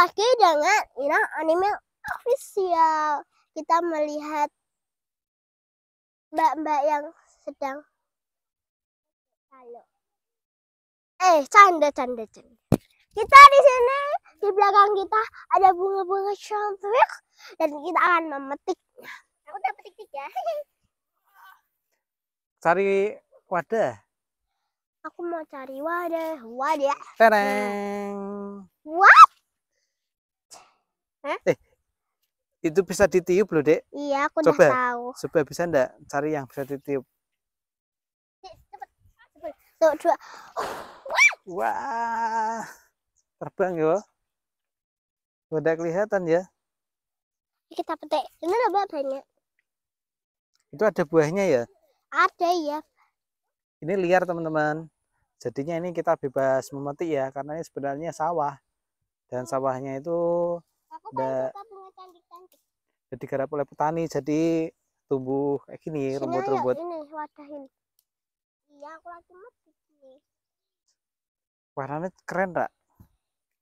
lagi dengan Inang Anime Official. Kita melihat mbak-mbak yang sedang halo. Eh, canda canda canda. Kita di sini di belakang kita ada bunga-bunga cantik dan kita akan memetiknya. Aku udah petik tiga. Ya. Cari wadah aku mau cari wadah wadah tereng what Eh? Eh, itu bisa ditiup loh, Dek. Iya, aku Coba. udah tahu. Coba bisa ndak cari yang bisa ditiup? Tuh, dua. Wah. Terbang ya. Udah kelihatan ya. Kita petik. Ini ada banyak. Itu ada buahnya ya? Ada ya. Ini liar teman-teman. Jadinya ini kita bebas memetik ya karena ini sebenarnya sawah. Dan sawahnya itu aku paling suka bunga cantik-cantik oleh petani jadi tumbuh kayak gini rumput-rumput ini wadahin iya aku lagi metik ini. warnanya keren rak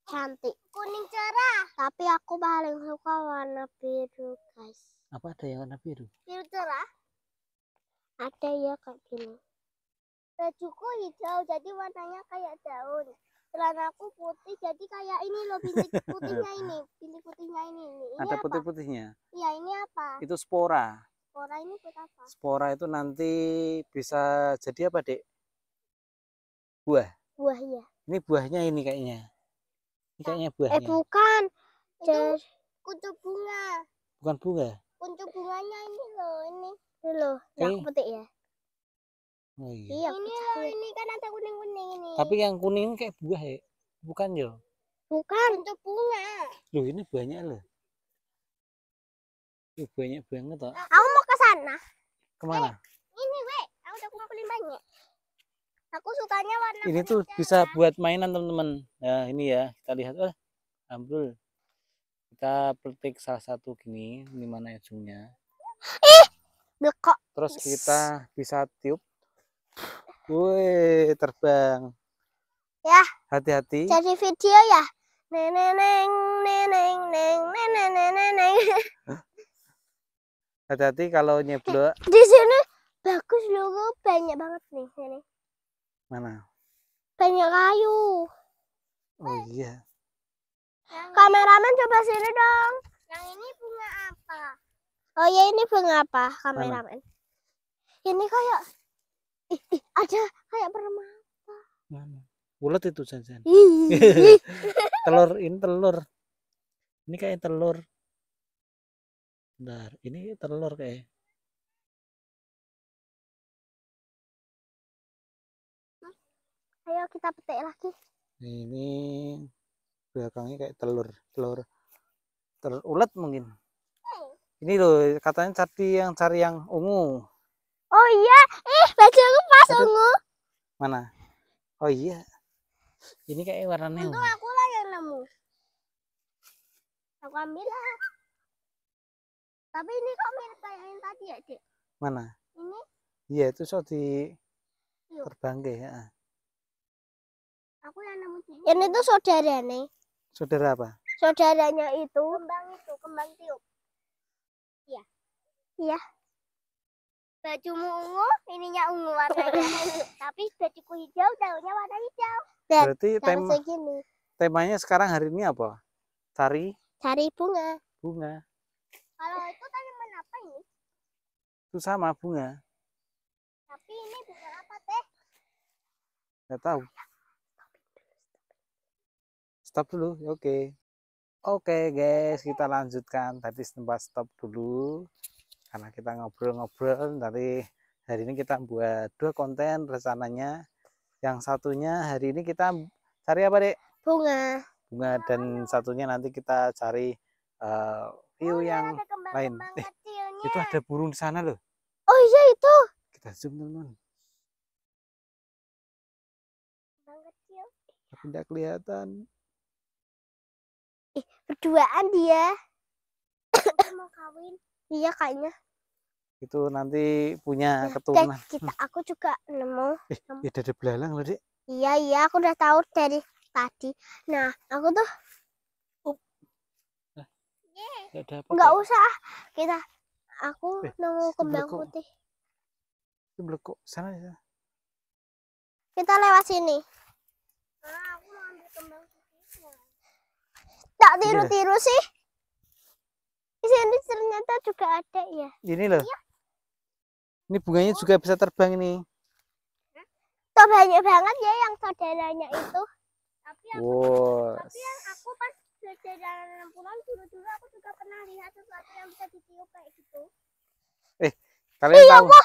cantik kuning cerah tapi aku paling suka warna biru guys apa ada yang warna biru biru cerah ada ya kayak gini bajuku hijau jadi warnanya kayak daun celanaku putih jadi kayak ini loh bintik putihnya ini bintik putihnya ini, ini. ini ada putih putihnya iya ini apa itu spora spora ini buat apa spora itu nanti bisa jadi apa dek buah buah ya. ini buahnya ini kayaknya ini kayaknya eh, buahnya eh bukan itu kuncup bunga bukan bunga kuncup bunganya ini loh ini ini loh yang eh. putih ya Oh iya. Iya, ini loh, ini kan ada kuning-kuning ini. Tapi yang kuning kayak buah ya? Bukan ya? Bukan, itu bunga. Loh, ini banyak loh. ini banyak banget toh. Aku mau ke sana. Kemana? We, eh, ini we, aku udah kumpulin banyak. Aku sukanya warna Ini tuh jalan. bisa buat mainan teman-teman. Nah, ini ya, kita lihat. Oh, ambil. Kita petik salah satu gini, ini mana ujungnya. Ih, eh, Terus kita bisa tiup Woi, terbang. Ya. Hati-hati. Jadi video ya. Neneng neneng neneng neneng neneng neneng. Hati-hati kalau nyeblok. Eh, di sini bagus loh, banyak banget nih sini. Mana? Banyak kayu. Oh iya. Yang Kameramen coba sini dong. Yang ini bunga apa? Oh ya ini bunga apa, kameramen? Mana? Ini kayak Ih, ada kayak permata. Mana? Bulat itu jajan. telur ini telur. Ini kayak telur. Bentar, ini telur kayak. Ayo kita petik lagi. Ini belakangnya kayak telur, telur telur ulet mungkin. Ini loh katanya cari yang cari yang ungu. Oh iya, baju aku pas Aduh. ungu mana oh iya ini kayak warna neon untung aku lah yang nemu aku ambil lah tapi ini kok mirip kayak yang tadi ya dek mana ini iya itu so di terbang ya aku yang nemu di ini tuh saudara nih saudara apa saudaranya itu kembang itu kembang tiup iya iya bajumu ungu, ininya ungu warnanya. Tapi bajuku hijau, daunnya warna hijau. Berarti tema segini. temanya sekarang hari ini apa? Cari? Cari bunga. Bunga. Kalau itu tanaman apa ini? Itu sama bunga. Tapi ini bunga apa teh? Gak tahu. Stop dulu, oke. Okay. Oke okay, guys, kita lanjutkan. Tadi sempat stop dulu karena kita ngobrol-ngobrol dari hari ini kita buat dua konten rencananya yang satunya hari ini kita cari apa dek bunga bunga dan satunya nanti kita cari uh, view yang lain eh, itu ada burung di sana loh oh iya itu kita zoom teman-teman tapi tidak kelihatan eh, berduaan dia mau kawin Iya kayaknya. Itu nanti punya ya, keturunan. kita hmm. aku juga nemu. Eh, Ya ada belalang loh, Dik. Iya, iya, aku udah tahu dari tadi. Nah, aku tuh nah. nggak usah kita aku eh, nemu kembang putih itu belekuk sana ya kita lewat sini nah, aku mau ambil kembang tak iya. tiru-tiru sih di sini ternyata juga ada ya. Ini loh. Iya. Ini bunganya juga bisa terbang ini. Tuh banyak banget ya yang saudaranya itu. Tapi aku, wow. tapi yang aku pas belajar jalanan pulang dulu-dulu aku juga pernah lihat sesuatu yang bisa ditiup kayak gitu. Eh, kalian Iyi, tahu apa?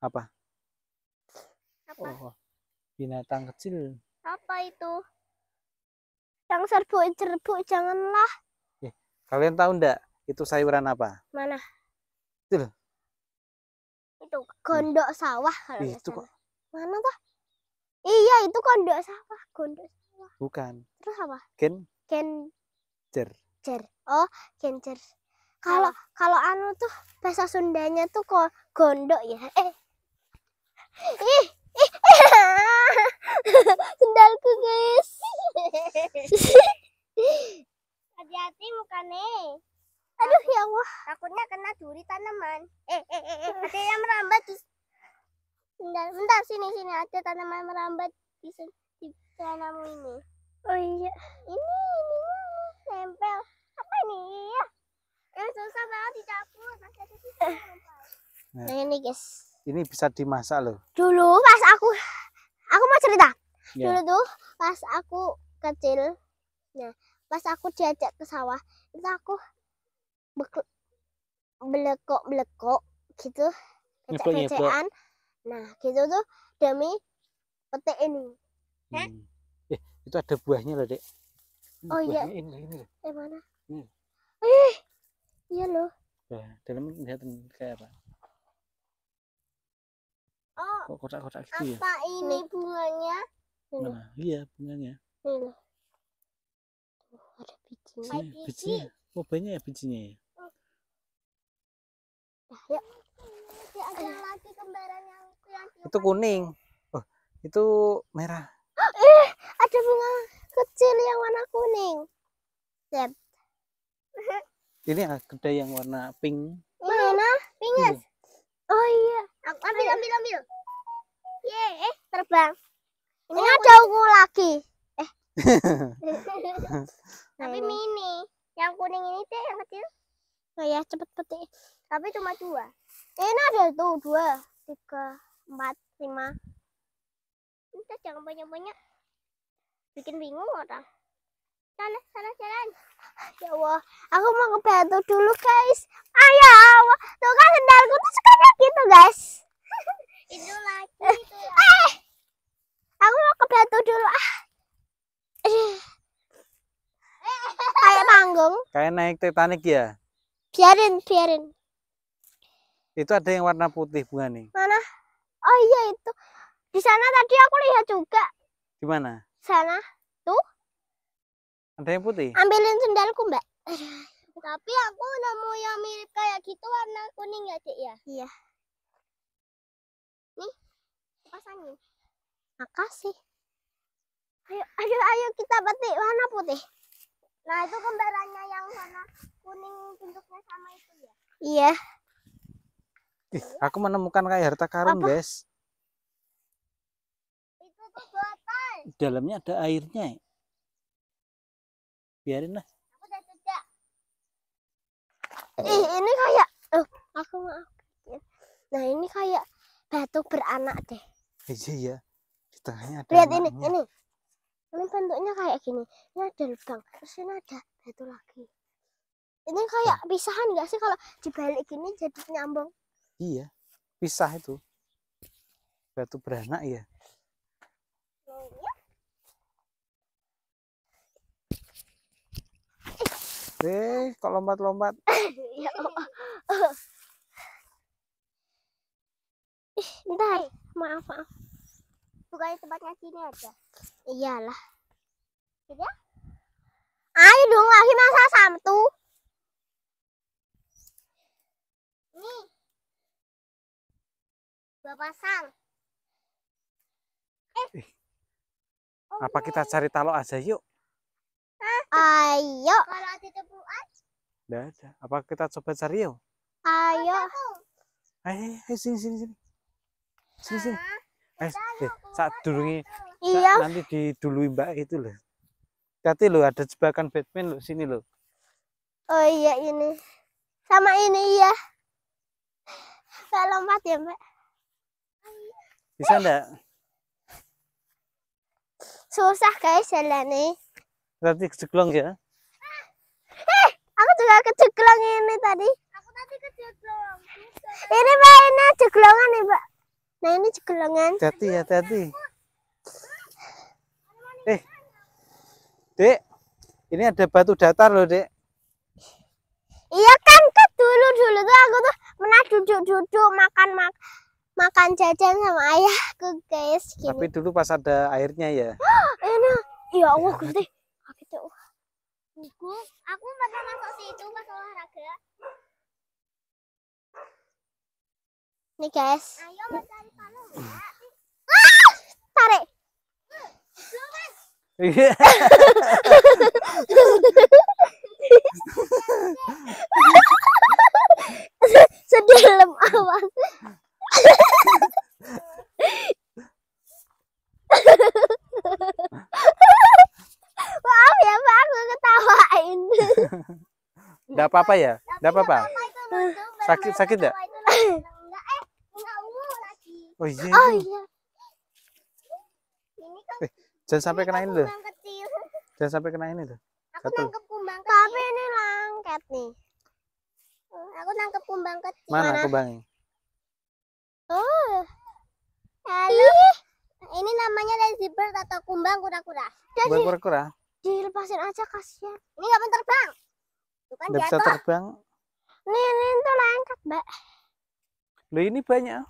apa? Apa? Oh, binatang kecil. Apa itu? Yang serbuk-serbuk janganlah. Eh, kalian tahu enggak itu sayuran apa? Mana? Itu loh. Itu gondok sawah kalau Ih, itu kok. Mana tuh? Iya, itu gondok sawah, gondok sawah. Bukan. Terus apa? Ken Ken cer. cer. Oh, ken cer. Kalau oh. kalau anu tuh bahasa Sundanya tuh kok gondok ya. Eh. Ih, ih. Sendalku, guys. Hati-hati mukanya. Aduh ya Allah. Takutnya kena duri tanaman. Eh eh eh, eh. ada yang merambat di Bentar, bentar sini sini ada tanaman merambat di di celanamu ini. Oh iya. Ini ini nempel. Apa ini? Ya. Eh, susah banget dicabut. Masih ada sisa. Eh. Nah. nah. ini guys. Ini bisa dimasak loh. Dulu pas aku aku mau cerita. Yeah. Dulu tuh pas aku kecil. Nah, pas aku diajak ke sawah, itu aku belekok-belekok gitu pecah-pecahan nah gitu tuh demi pete ini hmm. eh itu ada buahnya loh dek oh iya ini, ini loh. eh mana ini. eh iya loh Wah, dalam lihat kayak apa oh kok kotak-kotak gitu apa ya apa ini bunganya mana iya bunganya ini loh ada bijinya. Bijinya. bijinya oh banyak ya bijinya ya Ya. Ya, eh. Itu kuning. Oh, itu merah. Eh, ada bunga kecil yang warna kuning. Lihat. Ini ada ah, yang warna pink. Mana? Pinknya. Oh iya. Aku ambil ambil ambil. Ye, eh terbang. Ini oh, ada ungu lagi. Eh. Tapi nah, mini. Yang kuning ini teh yang kecil. Nah ya cepet petik. Iya. Tapi cuma dua. Ini ada tuh dua, tiga, empat, lima. Kita jangan banyak-banyak. Bikin bingung orang. Sana, sana jalan. Ya Allah, aku mau ke batu dulu guys. Ayo, ya Allah. Tuh kan sendalku tuh suka gitu guys. itu lagi, eh, itu lagi. Eh, aku mau ke batu dulu. Ah. Eh. Kayak tanggung. Kayak naik Titanic ya biarin biarin itu ada yang warna putih bunga nih mana oh iya itu di sana tadi aku lihat juga di mana sana tuh ada yang putih ambilin sendalku mbak tapi aku nemu yang mirip kayak gitu warna kuning ya cik ya iya nih pasangin makasih ayo ayo ayo kita petik warna putih Nah itu kembarannya yang warna kuning bentuknya sama itu ya? Iya. Ih, aku menemukan kayak harta karun Apa? guys. Itu tuh buatan Dalamnya ada airnya. Biarin lah. Aku udah tidak. Ih, ini kayak oh, aku mau. Nah ini kayak batu beranak deh. Eh, iya iya. Di tengahnya ada. Lihat ini, ini ini bentuknya kayak gini ini ada lubang terus ini ada batu lagi ini kayak hmm. pisahan gak sih kalau dibalik gini jadi nyambung iya pisah itu batu beranak ya Eh, kok lompat-lompat? ya Allah. Ih, bentar. Maaf, maaf. Bukannya tempatnya sini aja iyalah gitu ya. ayo dong lagi masa samtu nih dua pasang eh. Oh, apa kita iya. cari talo aja yuk ayo kalau ada tebuan Nggak ada. Apa kita coba cari yuk? Ayo. Ayo, eh, eh, eh, sini sini sini. Sini sini. eh, saat durungi iya nanti didului mbak itu loh Kati lo ada jebakan Batman lo sini lo oh iya ini sama ini iya saya lompat ya mbak bisa enggak susah guys jalannya berarti kejeklong ya eh aku juga kejeklong ini tadi aku tadi kejeklong. ini mbak ini kejeklongan nih mbak nah ini kejeklongan. hati ya hati Dek, ini ada batu datar loh, Dek. Iya kan, tuh dulu dulu tuh aku tuh pernah duduk-duduk makan mak makan jajan sama ayahku, guys. Gini. Tapi dulu pas ada airnya ya. ini Ya Allah, Gusti. Aku tuh. Aku, aku pernah masuk situ pas olahraga. Nih, guys. Ayo mencari kalung ya. Ah! Tarik. Sedalam awal. Maaf ya Pak, aku ketawain. Tidak apa-apa ya? Tidak apa-apa. Sakit sakit tidak? Eh, uh, oh iya. Oh iya. Jangan sampai ini kena ini loh. Jangan sampai kena ini loh. Aku Satu. nangkep kumbang Tapi ini lengket nih. Hmm, aku nangkep kumbang kecil. Mana, Mana? kumbangnya? Oh. Halo. Ini namanya bird atau kumbang kura-kura. kumbang kura-kura. Dilepasin aja kasihan. Ini nggak kan bisa terbang. Bukan gak bisa terbang. Nih, ini tuh lengket, Mbak. Loh ini banyak.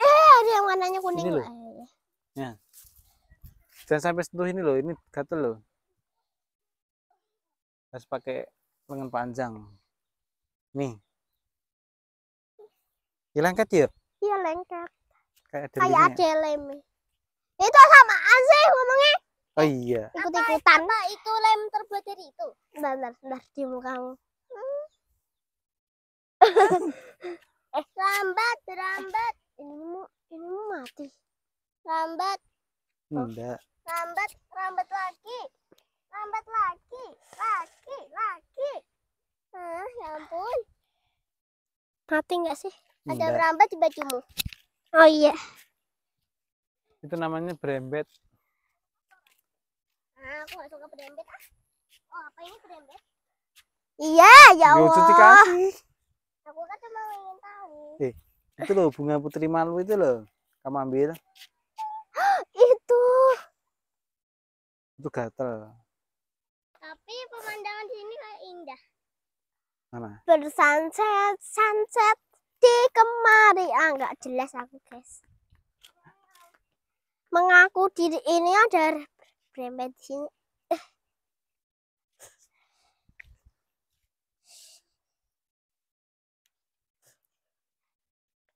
Eh, ada yang warnanya kuning. Ini loh. Oh, iya, iya. Ya jangan sampai sentuh ini loh ini gatel loh harus pakai lengan panjang nih ya lengket ya iya lengket kayak ada kayak ya? ada lem itu sama sih ngomongnya oh iya ikut ikutan apa itu lem terbuat dari itu bentar bentar, bentar di eh lambat lambat ini mau ini mau mati lambat enggak oh. Rambat, rambat lagi Rambat lagi lagi lagi ah ya ampun mati nggak sih ada Enggak. merambat di bajumu oh iya itu namanya berembet ah aku nggak suka berembet ah oh apa ini berembet iya ya allah aku kan cuma ingin tahu eh, itu loh bunga putri malu itu loh kamu ambil itu itu gatel. Tapi pemandangan sini kayak indah. Mana? Bersunset, sunset di kemari. Ah, nggak jelas aku, guys. Mengaku diri ini ada brembet sini.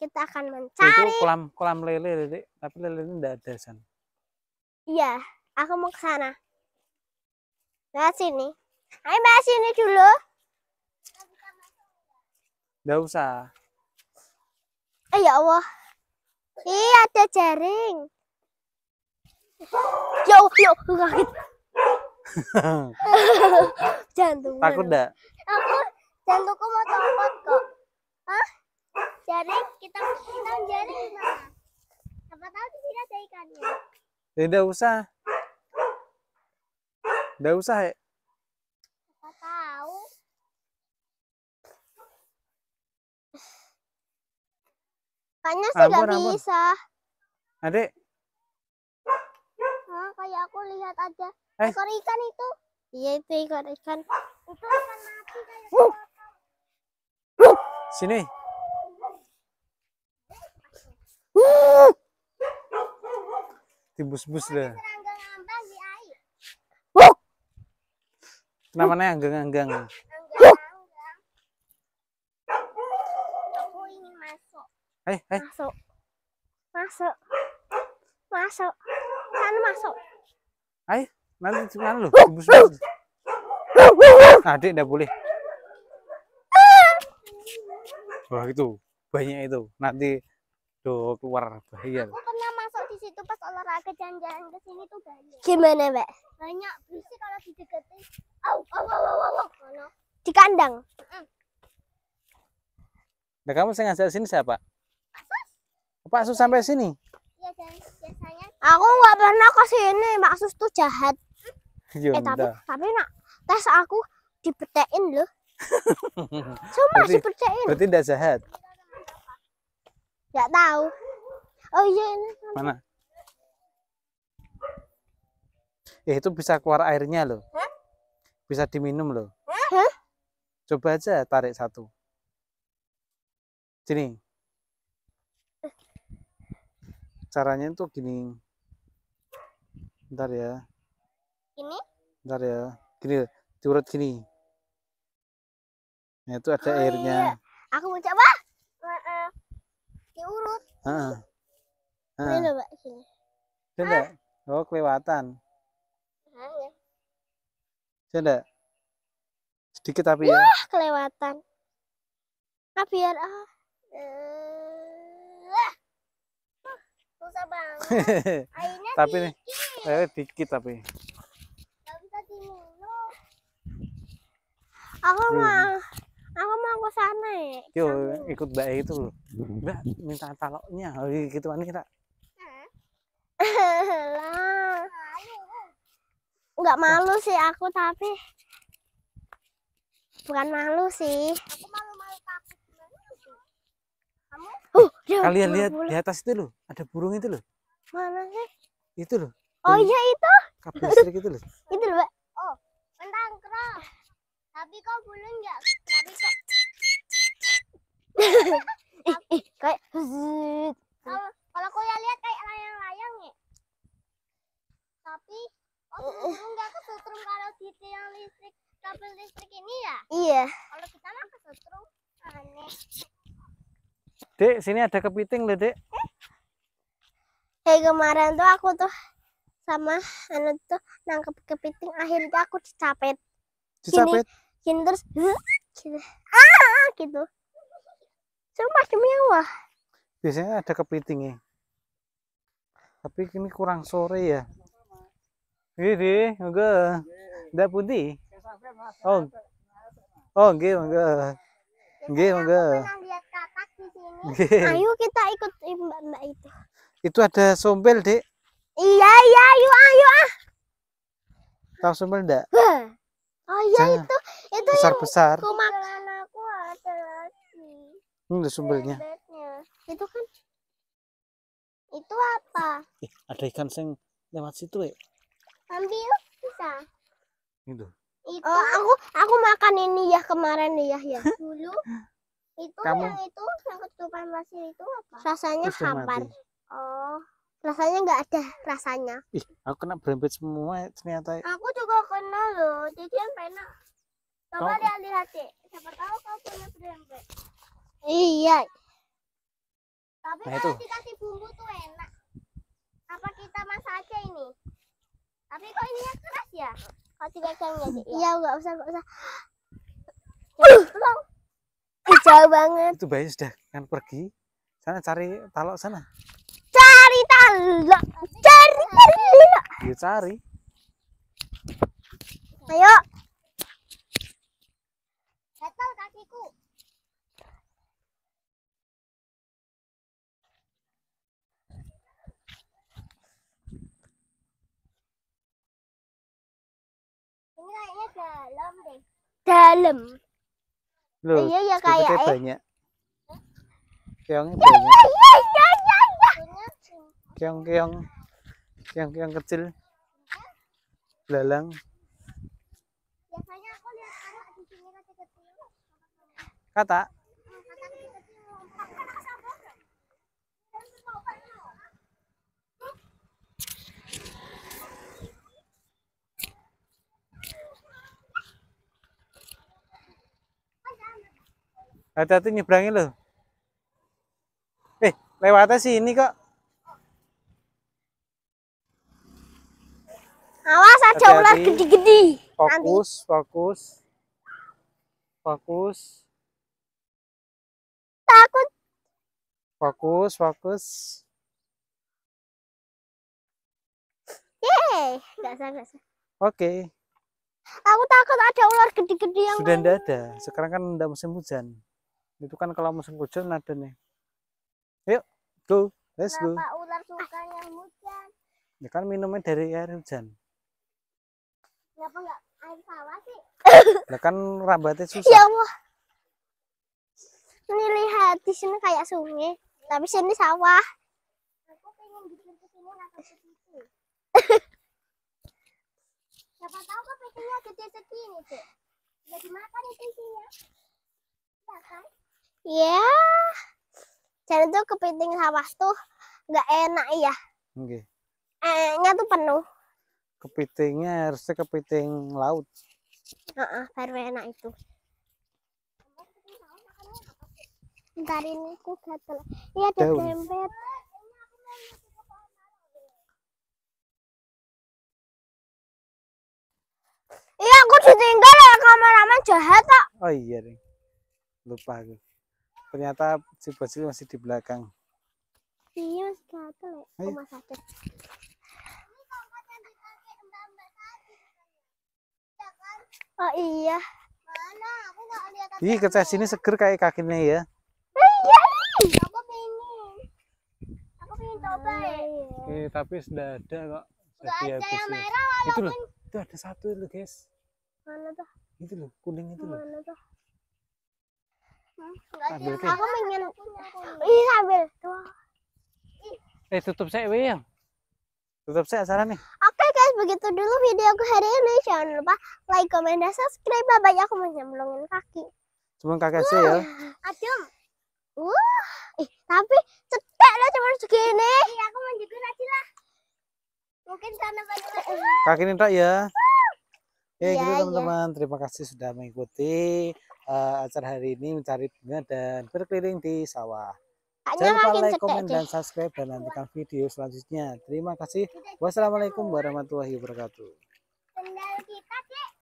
kita akan mencari. Itu kolam kolam lele, Tapi lele ini enggak ada, San. Iya. Aku mau ke sana. Lewat sini. Ayo bahas sini dulu. Tidak usah. Eh ya Allah. Iya ada jaring. Yo yo kaget. Jantung. Takut enggak? Aku jantungku mau copot kok. Hah? Jaring kita kita jaring mana? Apa tahu di sini ada ikannya. Tidak ya usah. Udah usah ya? Gak tahu. Kayaknya sih ampun, gak ampun. bisa. Adik. Nah, kayak aku lihat aja. Eh. Ekor ikan itu. Iya itu ikan. Itu akan mati kayak uh. Sini. Uh. Tibus-bus deh. Namanya anggang-anggang. Aku ingin masuk. Hei, eh, eh. hei. Masuk. Masuk. Masuk. Sana masuk. hei eh, nanti cuman lu. Adik enggak boleh. Wah, itu banyak itu. Nanti tuh keluar bahaya. Aku pernah masuk di situ pas olahraga jalan-jalan ke sini tuh banyak. Gimana, Mbak? Banyak, berisik kalau dideketin. Di kandang. Nah, kamu sengaja sini siapa? Apa Pak Asus sampai sini? Iya, aku nggak pernah ke sini, Pak Sus tuh jahat. Ya, Eh, tapi tapi nak tes aku dipetain loh. Cuma berarti, percayain. Berarti tidak jahat. Enggak tahu. Oh iya ini. Mana? Eh, itu bisa keluar airnya loh. Bisa diminum loh. Hah? Coba aja tarik satu. Sini. Caranya itu gini. Bentar ya. Gini? Bentar ya. Gini, diurut gini. Nah, itu ada oh, iya. airnya. Aku mau coba. Diurut. ah Heeh. Coba sini. Coba. Oh, kelewatan. Saya enggak. Sedikit tapi Wah, ya. Wah, kelewatan. Tapi ah, biar ah. Eh, susah banget. Airnya tapi nih, eh, dikit tapi. Aku iya. mau aku mau ke sana ya. yuk ikut Mbak itu loh. Mbak minta taloknya. gitu kan kita. Eh. Lah nggak malu sih aku tapi bukan malu sih. Uh, Kalian lihat bulu. di atas itu loh, ada burung itu loh. Mana sih? Itu loh. Oh iya itu. Kabel listrik itu loh. itu loh, Oh, Tapi kok burung enggak? Tapi kok kayak kalau kalau kau lihat kayak layang-layang ya. Tapi Oh, enggak kesetrum kalau kita gitu yang listrik kabel listrik ini ya? Iya. Kalau kita mah kesetrum aneh. Dek, sini ada kepiting loh, Dek. Hei, eh? kemarin tuh aku tuh sama anu tuh nangkep kepiting akhirnya aku dicapet. Dicapet? Kini terus gitu. Ah, gitu. Cuma demi Allah. Biasanya ada kepitingnya. Tapi ini kurang sore ya. Vivi, moga Dah pundi? Oh. Oh, gih moga, gih moga. Ayo kita ikut Mbak-mbak itu. Itu ada sombel Dek. Iya, iya, ayo, ayo ah. Tahu sombel enggak? Oh iya Jangan. itu, itu besar besar. Aku aku ada lagi. Ini hmm, sombelnya. Itu kan, itu apa? Eh, ada ikan seng lewat situ ya. Eh. Ambil bisa. Itu. Itu. Oh, aku aku makan ini ya kemarin ya ya. Dulu itu Kamu? yang itu yang ketupan pasir itu apa? Rasanya hambar Oh, rasanya nggak ada rasanya. Ih, aku kena berempit semua ternyata. Aku juga kena loh, jadi yang enak Coba lihat lihat deh. Siapa tahu kau punya berempit. Iya. Tapi nah, kalau itu. dikasih bumbu tuh enak. Apa kita masak aja ini? Tapi kok keras ya? Kasih pegang ya sih. Iya, enggak usah, enggak usah. Tolong. Jauh banget. Itu bayi sudah kan pergi. Sana cari talok sana. Cari talok. Cari talok. Iya, cari. Ayo. dalam. Loh, iya ya kayak eh. banyak. Keongnya banyak. Iya, iya, iya, keong-keong. Keong-keong kecil. Belalang. Biasanya aku lihat anak di sini kata-kata. kata kata hati-hati nyebrangi loh eh lewatnya ini kok awas aja ular gede-gede fokus Nanti. fokus fokus takut fokus fokus yeay nggak usah nggak oke okay. aku takut ada ular gede-gede yang sudah enggak ada sekarang kan enggak musim hujan itu kan kalau musim hujan ada nih yuk go let's go Kenapa ular suka yang hujan ya kan minumnya dari air hujan kenapa ya, enggak air sawah sih ya kan rambatnya ya susah ya Allah ini lihat di sini kayak sungai tapi sini sawah aku pengen bikin kesini rasa begitu siapa tahu kepitingnya gede segini tuh jadi makan isinya ya kan ya yeah. jadi tuh kepiting sawah tuh nggak enak ya okay. enaknya tuh penuh kepitingnya harusnya kepiting laut uh -uh, baru enak itu ntar ini aku gatel iya ada dempet Iya, aku ditinggal ya kameramen jahat kok. Oh iya, deh. Lupa aku ternyata si Basil masih di belakang ini iya, masih di belakang rumah sakit oh iya mana aku lihat ih kertas sini seger kayak kakinya ya eh, iya aku pengen aku pengen coba eh, tapi sudah ada kok Sudah ada yang merah walaupun itu loh itu ada satu itu guys mana tuh itu loh kuning itu loh mana tuh Ambil ke. Aku pengen. Ih, ambil. Eh, tutup saya, Wil. Tutup saya Sarah nih. Oke okay, guys, begitu dulu video aku hari ini. Jangan lupa like, comment, dan subscribe. Ya, Bye-bye. Aku mau nyemplungin kaki. kakek uh, sih ya. Adem. Uh, eh, tapi cetek lah cuma segini. Iya, aku mau juga lagi lah. Mungkin sana banyak. Kaki ini tak ya. okay, Ya, gitu iya, iya. teman-teman. Terima kasih sudah mengikuti uh, acara hari ini mencari bunga dan berkeliling di sawah. Jangan lupa like, komen, dan subscribe dan nantikan video selanjutnya. Terima kasih. Wassalamualaikum warahmatullahi wabarakatuh.